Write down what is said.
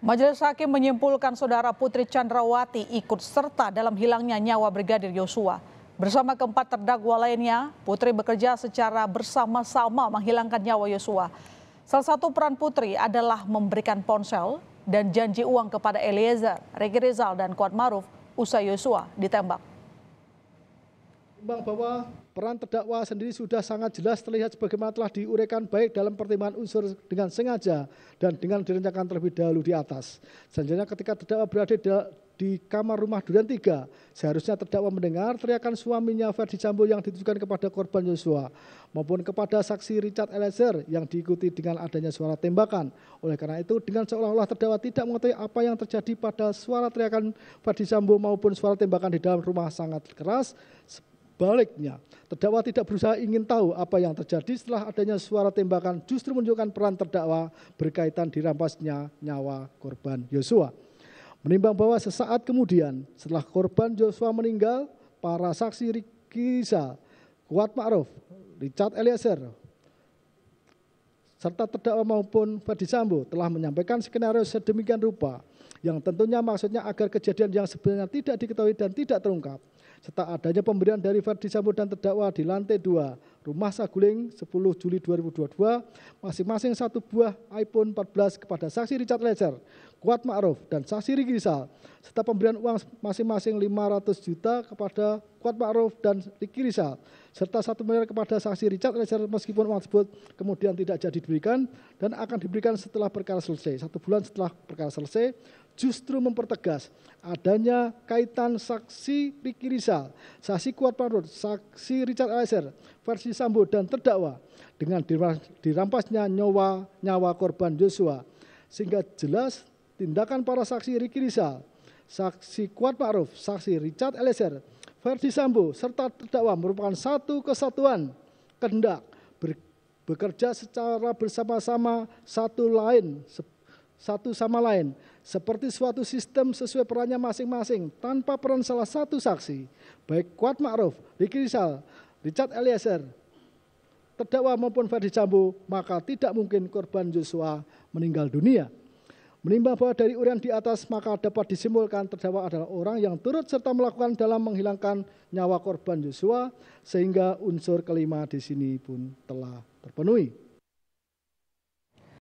Majelis Hakim menyimpulkan saudara Putri Chandrawati ikut serta dalam hilangnya nyawa Brigadir Yosua. Bersama keempat terdakwa lainnya, Putri bekerja secara bersama-sama menghilangkan nyawa Yosua. Salah satu peran Putri adalah memberikan ponsel dan janji uang kepada Eliezer, Ricky Rizal, dan Kuat Maruf usai Yosua ditembak. Bang bahwa peran terdakwa sendiri sudah sangat jelas terlihat sebagaimana telah diuraikan baik dalam pertimbangan unsur dengan sengaja dan dengan direncanakan terlebih dahulu di atas. Selanjutnya ketika terdakwa berada di kamar rumah Duren 3. Seharusnya terdakwa mendengar teriakan suaminya Ferdi Sambo yang ditujukan kepada korban Yosua maupun kepada saksi Richard Eliezer yang diikuti dengan adanya suara tembakan. Oleh karena itu, dengan seolah-olah terdakwa tidak mengetahui apa yang terjadi pada suara teriakan Ferdi Sambo maupun suara tembakan di dalam rumah sangat keras, Sebaliknya, terdakwa tidak berusaha ingin tahu apa yang terjadi setelah adanya suara tembakan justru menunjukkan peran terdakwa berkaitan dirampasnya nyawa korban Yosua. Menimbang bahwa sesaat kemudian setelah korban Yosua meninggal, para saksi Riki Rizal, Kuat Ma'ruf, Richard Eliezer, serta terdakwa maupun Fadi Sambo telah menyampaikan skenario sedemikian rupa yang tentunya maksudnya agar kejadian yang sebenarnya tidak diketahui dan tidak terungkap serta adanya pemberian dari Verdi Sambo dan terdakwa di lantai 2 Rumah Saguling 10 Juli 2022 masing-masing satu buah iPhone 14 kepada saksi Richard Lezer, Kuat Ma'ruf dan saksi Riki Rizal serta pemberian uang masing-masing 500 juta kepada Kuat Ma'ruf dan Riki Rizal serta satu miliar kepada saksi Richard Lezer meskipun uang tersebut kemudian tidak jadi diberikan dan akan diberikan setelah perkara selesai satu bulan setelah perkara selesai justru mempertegas adanya kaitan saksi Riki Rizal, saksi Kuat Parut, saksi Richard Eliezer, versi Sambo dan terdakwa dengan dirampasnya nyawa nyawa korban Joshua sehingga jelas tindakan para saksi Riki Rizal, saksi Kuat Maruf, saksi Richard Eliezer, versi Sambo serta terdakwa merupakan satu kesatuan kehendak bekerja secara bersama-sama satu lain satu sama lain, seperti suatu sistem sesuai perannya masing-masing, tanpa peran salah satu saksi, baik Kuat Ma'ruf, Ricky Rizal, Richard Eliezer, terdakwa maupun Ferdi Sambo, maka tidak mungkin korban joshua meninggal dunia. Menimbang bahwa dari urian di atas maka dapat disimpulkan terdakwa adalah orang yang turut serta melakukan dalam menghilangkan nyawa korban joshua sehingga unsur kelima di sini pun telah terpenuhi.